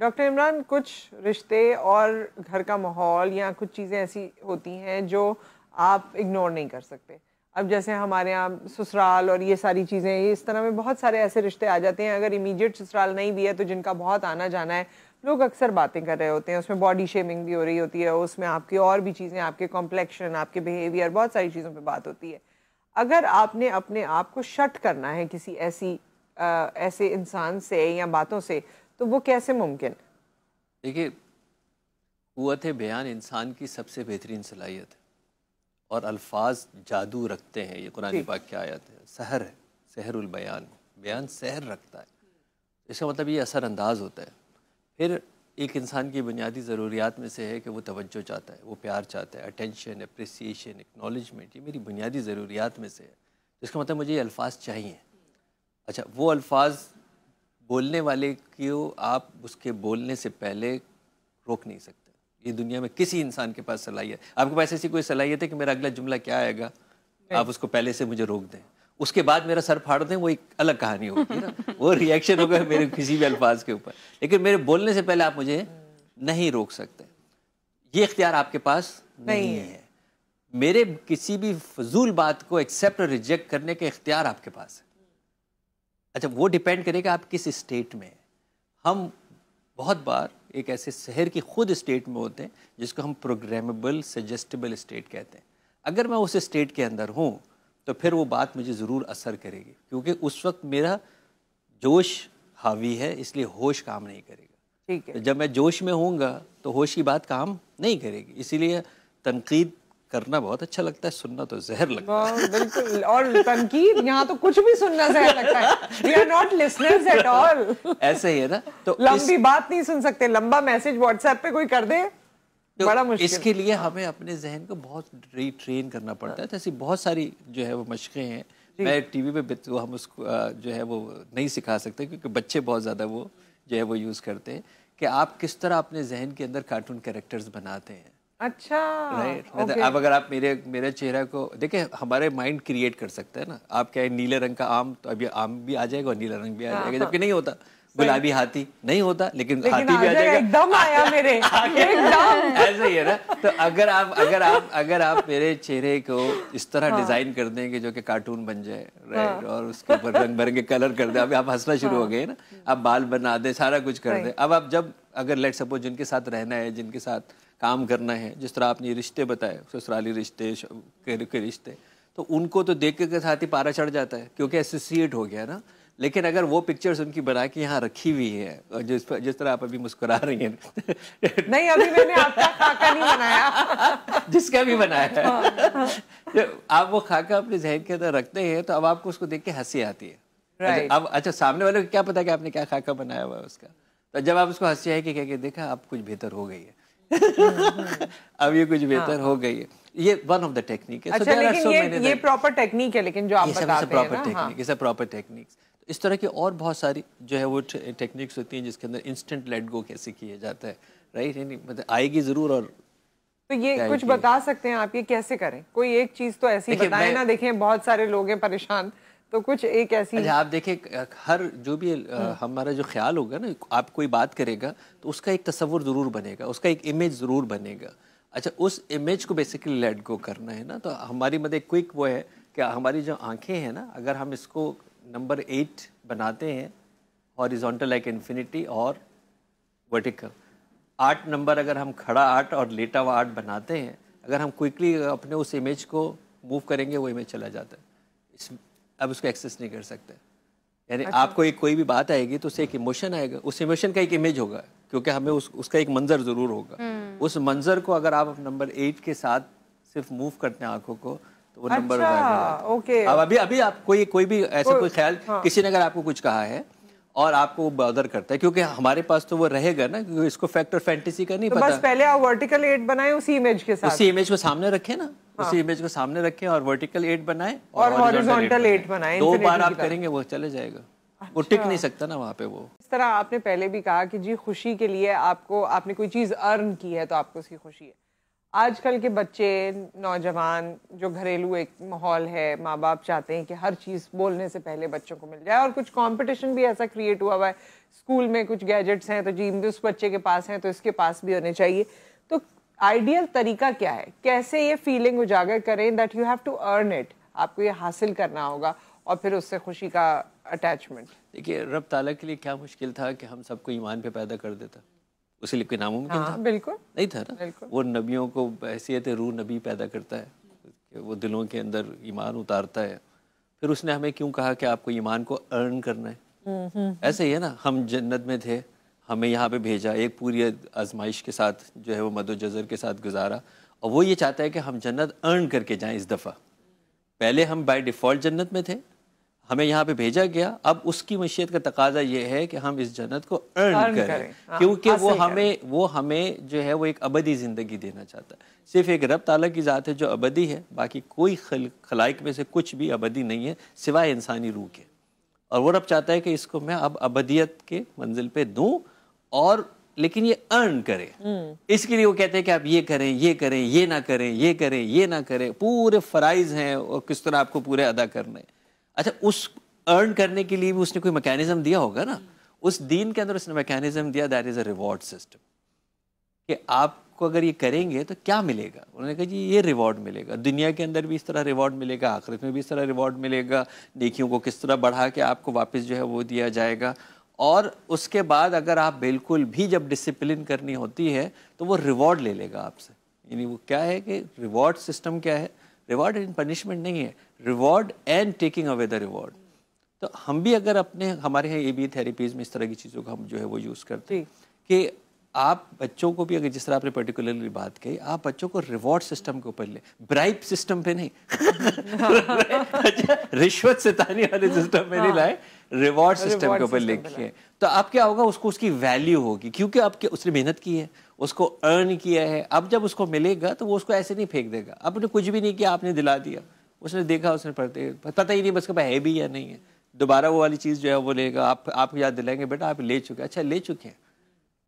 Doctor Imran कुछ रिश्ते और घर का माहौल या कुछ चीज़ें ऐसी होती हैं जो आप इग्नोर नहीं कर सकते अब जैसे हमारे यहाँ ससुराल और ये सारी चीज़ें इस तरह में बहुत सारे ऐसे रिश्ते आ जाते हैं अगर इमीडिएट ससुराल नहीं भी है तो जिनका बहुत आना जाना है लोग अक्सर बातें कर रहे होते हैं उसमें बॉडी शेमिंग भी हो रही होती है उसमें आपकी और भी चीज़ें आपके कॉम्प्लेक्शन आपके बिहेवियर बहुत सारी चीज़ों पर बात होती है अगर आपने अपने आप को शट करना है किसी ऐसी आ, ऐसे इंसान से या बातों से तो वो कैसे मुमकिन देखिए कुत बयान इंसान की सबसे बेहतरीन सलाहियत है और अल्फाज जादू रखते हैं ये कुरान पाक की आयत है सहर है सहरुल बयान बयान सहर रखता है इसका मतलब ये असरअंदाज होता है फिर एक इंसान की बुनियादी ज़रूरियात में से है कि वो तवज्जो चाहता है वो प्यार चाहता है अटेंशन अप्रिसिएशन एक्नॉलेजमेंट ये मेरी बुनियादी ज़रूरियात में से है तो इसका मतलब मुझे ये अल्फाज चाहिए अच्छा वो अल्फाज बोलने वाले को आप उसके बोलने से पहले रोक नहीं सकते ये दुनिया में किसी इंसान के पास सलाहियत आपके पास ऐसी कोई सलाहियत है कि मेरा अगला जुमला क्या आएगा आप उसको पहले से मुझे रोक दें उसके बाद मेरा सर फाड़ दें वो एक अलग कहानी होगी ना वो रिएक्शन होगा मेरे किसी भी अल्फाज के ऊपर लेकिन मेरे बोलने से पहले आप मुझे नहीं रोक सकते ये इख्तियार आपके पास नहीं, नहीं है मेरे किसी भी फजूल बात को एक्सेप्ट और रिजेक्ट करने के इख्तियार आपके पास है अच्छा वो डिपेंड करेगा आप किस स्टेट में हम बहुत बार एक ऐसे शहर की खुद स्टेट में होते हैं जिसको हम प्रोग्रामेबल सजेस्टेबल स्टेट कहते हैं अगर मैं उस स्टेट के अंदर हूँ तो फिर वो बात मुझे ज़रूर असर करेगी क्योंकि उस वक्त मेरा जोश हावी है इसलिए होश काम नहीं करेगा ठीक है तो जब मैं जोश में होऊंगा तो होश की बात काम नहीं करेगी इसीलिए तनकीद करना बहुत अच्छा लगता है सुनना तो जहर लगता है बिल्कुल और तनकीद यहाँ तो कुछ भी सुनना जहर लगता है we are not listeners at all ऐसे ही है ना तो लंबी इस... बात नहीं सुन सकते लंबा मैसेज व्हाट्सएप पे कोई कर दे तो बड़ा मुश्किल इसके लिए हमें अपने जहन को बहुत रिट्रेन करना पड़ता है तो ऐसी बहुत सारी जो है वो मशक़ें हैं मैं टीवी पे तो हम उसको जो है वो नहीं सिखा सकते क्योंकि बच्चे बहुत ज़्यादा वो जो है वो यूज़ करते हैं कि आप किस तरह अपने जहन के अंदर कार्टून कैरेक्टर्स बनाते हैं अच्छा राइट okay. अब अगर आप मेरे मेरे चेहरा को देखें हमारे माइंड क्रिएट कर सकते हैं ना आप क्या है नीले रंग का आम तो अभी आम भी आ जाएगा और नीला रंग भी आ जाएगा हाँ, जबकि हाँ। नहीं होता गुलाबी हाथी नहीं होता लेकिन, लेकिन हाथी भी आ जाएगा एकदम आया मेरे एकदम ऐसे ही है ना तो अगर आप अगर आप अगर आप मेरे चेहरे को इस तरह हाँ। डिजाइन कर देंगे जो कि कार्टून बन जाए राइट हाँ। और उसके ऊपर रंग भर के कलर कर दे अभी आप हंसना शुरू हाँ। हो गए ना आप बाल बना दे सारा कुछ कर दे अब आप जब अगर लेट सपोज जिनके साथ रहना है जिनके साथ काम करना है जिस तरह आपने रिश्ते बताए ससुराली रिश्ते के रिश्ते तो उनको तो देख के साथ ही पारा चढ़ जाता है क्योंकि एसोसिएट हो गया ना लेकिन अगर वो पिक्चर्स उनकी बना के यहाँ रखी हुई है जिस पर जिस तरह आप अभी मुस्कुरा रही हैं नहीं अभी मैंने आपका खाका नहीं बनाया जिसका भी बनाया है हाँ, हाँ। आप वो खाका अपने जहन के अंदर रखते हैं तो अब आपको उसको देख के हंसी आती है अच्छा, right. अब अच्छा सामने वाले को क्या पता कि आपने क्या खाका बनाया हुआ है उसका तो जब आप उसको हंसी आई कि क्या देखा आप कुछ बेहतर हो गई है अब ये कुछ हाँ। बेहतर हाँ। हो गई है ये वन ऑफ द टेक्निक है अच्छा, so, लेकिन so ये ये प्रॉपर टेक्निक है लेकिन जो आप बताते हैं प्रॉपर टेक्निक इस प्रॉपर टेक्निक इस तरह की और बहुत सारी जो है वो टेक्निक्स होती हैं जिसके अंदर इंस्टेंट लेट गो कैसे किए जाते हैं राइट यानी मतलब आएगी ज़रूर और तो ये कुछ बता सकते हैं आप ये कैसे करें कोई एक चीज़ तो ऐसी बताएं ना देखें बहुत सारे लोग हैं परेशान तो कुछ एक ऐसी अच्छा, आप देखें हर जो भी हम्म। हमारा जो ख्याल होगा ना आप कोई बात करेगा तो उसका एक तस्वुर ज़रूर बनेगा उसका एक इमेज ज़रूर बनेगा अच्छा उस इमेज को बेसिकली लेट गो करना है ना तो हमारी मतलब क्विक वो है कि हमारी जो आंखें हैं ना अगर हम इसको नंबर एट बनाते हैं हॉरिजॉन्टल लाइक इन्फिनिटी और वर्टिकल आठ नंबर अगर हम खड़ा आर्ट और लेटा हुआ आर्ट बनाते हैं अगर हम क्विकली अपने उस इमेज को मूव करेंगे वो इमेज चला जाता है अब उसको एक्सेस नहीं कर सकते यानी अच्छा। आपको एक कोई भी बात आएगी तो उससे एक इमोशन आएगा उस इमोशन का एक इमेज होगा क्योंकि हमें उस उसका एक मंजर ज़रूर होगा हम्म। उस मंजर को अगर आप नंबर एट के साथ सिर्फ मूव करते हैं आंखों को तो वो अच्छा, नंबर ओके अब अभी अभी आप कोई कोई भी ऐसा कोई ख्याल हाँ। किसी ने अगर आपको कुछ कहा है और आपको वो बदर करता है क्योंकि हमारे पास तो वो रहेगा ना क्योंकि इसको फैक्टर फैंटेसी का नहीं तो पता बस पहले आप वर्टिकल एट बनाए उसी इमेज के साथ उसी इमेज को सामने रखें ना हाँ। उसी इमेज को सामने रखें और वर्टिकल एट बनाएं और हॉरिजॉन्टल एट बनाएं दो बार आप करेंगे वो चले जाएगा अच्छा। वो टिक नहीं सकता ना वहाँ पे वो इस तरह आपने पहले भी कहा कि जी खुशी के लिए आपको आपने कोई चीज़ अर्न की है तो आपको उसकी खुशी है आजकल के बच्चे नौजवान जो घरेलू एक माहौल है माँ बाप चाहते हैं कि हर चीज़ बोलने से पहले बच्चों को मिल जाए और कुछ कंपटीशन भी ऐसा क्रिएट हुआ हुआ है स्कूल में कुछ गैजेट्स हैं तो जी उस बच्चे के पास हैं तो इसके पास भी होने चाहिए आइडियल तरीका क्या है कैसे ये फीलिंग उजागर करें that you have to earn it आपको ये हासिल करना होगा और फिर उससे खुशी का अटैचमेंट देखिए रब ताला के लिए क्या मुश्किल था कि हम सबको ईमान पे पैदा कर देता उसे लिए कोई नामुमकिन हाँ, था बिल्कुल नहीं था ना वो नबियों को हैसियत रूह नबी पैदा करता है वो दिलों के अंदर ईमान उतारता है फिर उसने हमें क्यों कहा कि आपको ईमान को अर्न करना है हम्म, हम्म, हम्म। ऐसे ही है ना हम जन्नत में थे हमें यहाँ पे भेजा एक पूरी आजमाइश के साथ जो है वो मदो जज़र के साथ गुजारा और वो ये चाहता है कि हम जन्नत अर्न करके जाएं इस दफ़ा पहले हम बाय डिफ़ॉल्ट जन्नत में थे हमें यहाँ पे भेजा गया अब उसकी मशीयत का तकाजा ये है कि हम इस जन्नत को अर्न, अर्न करें, करें। हाँ, क्योंकि हाँ, वो हमें वो हमें जो है वो एक अबदी ज़िंदगी देना चाहता है सिर्फ एक रब ताला की ज़ात है जो अबदी है बाकी कोई खल खलाइक में से कुछ भी अबदी नहीं है सिवाय इंसानी रूह के और वो रब चाहता है कि इसको मैं अब अबदियत के मंजिल पर दूँ और लेकिन ये अर्न करें hmm. इसके लिए वो कहते हैं कि आप ये करें ये करें ये ना करें ये करें ये ना करें पूरे फ़राइज़ हैं और किस तरह आपको पूरे अदा करने अच्छा उस अर्न करने के लिए भी उसने कोई मैकेनिज्म दिया होगा ना hmm. उस दिन के अंदर उसने मैकेनिज्म दिया that is a reward system कि आपको अगर ये करेंगे तो क्या मिलेगा उन्होंने कहा जी ये रिवॉर्ड मिलेगा दुनिया के अंदर भी इस तरह रिवॉर्ड मिलेगा आखिरत में भी इस तरह रिवॉर्ड मिलेगा नेकियों को किस तरह बढ़ा के आपको वापस जो है वो दिया जाएगा और उसके बाद अगर आप बिल्कुल भी जब डिसिप्लिन करनी होती है तो वो रिवॉर्ड ले लेगा आपसे यानी वो क्या है कि रिवॉर्ड सिस्टम क्या है रिवॉर्ड इन पनिशमेंट नहीं है reward and taking away the reward तो हम भी अगर अपने हमारे यहाँ ए बी थेरेपीज़ में इस तरह की चीज़ों का हम जो है वो यूज़ करते हैं कि आप बच्चों को भी अगर जिस तरह आपने पर्टिकुलरली बात कही आप बच्चों को रिवॉर्ड सिस्टम के ऊपर ले ब्राइप सिस्टम पे नहीं रिश्वत से ताने वाले सिस्टम पे नहीं हाँ। लाए रिवॉर्ड सिस्टम के ऊपर लिखिए तो अब क्या होगा उसको उसकी वैल्यू होगी क्योंकि अब उसने मेहनत की है उसको अर्न किया है अब जब उसको मिलेगा तो वो उसको ऐसे नहीं फेंक देगा अब कुछ भी नहीं किया आपने दिला दिया उसने देखा उसने पढ़ते पता ही नहीं बस कब है भी या नहीं है दोबारा वो वाली चीज़ जो है वो लेगा आप आपको याद दिलाएंगे बेटा आप ले चुके अच्छा ले चुके हैं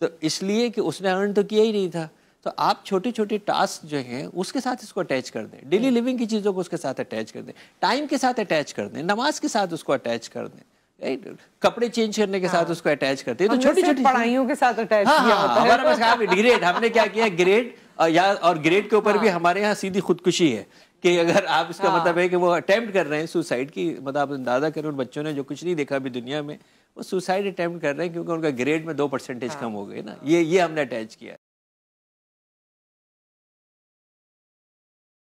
तो इसलिए कि उसने अर्न तो किया ही नहीं था तो आप छोटे छोटे टास्क जो हैं उसके साथ इसको अटैच कर दें डेली लिविंग hmm. की चीज़ों को उसके साथ अटैच कर दें टाइम के साथ अटैच कर दें नमाज के साथ उसको अटैच कर दें कपड़े चेंज करने के साथ हाँ। उसको अटैच करते हैं तो छोटी छोटी पढ़ाइयों के साथ अटैच हाँ, किया हाँ, होता हमारा ग्रेड हमने क्या किया ग्रेड या और ग्रेड के ऊपर भी हाँ। हमारे यहाँ सीधी खुदकुशी है कि अगर आप इसका हाँ। मतलब है कि वो अटेम्प्ट कर रहे हैं सुसाइड की मतलब आप अंदाजा करें उन बच्चों ने जो कुछ नहीं देखा अभी दुनिया में वो सुसाइड अटेम्प्ट कर रहे हैं क्योंकि उनका ग्रेड में दो परसेंटेज कम हो गए ना ये ये हमने अटैच किया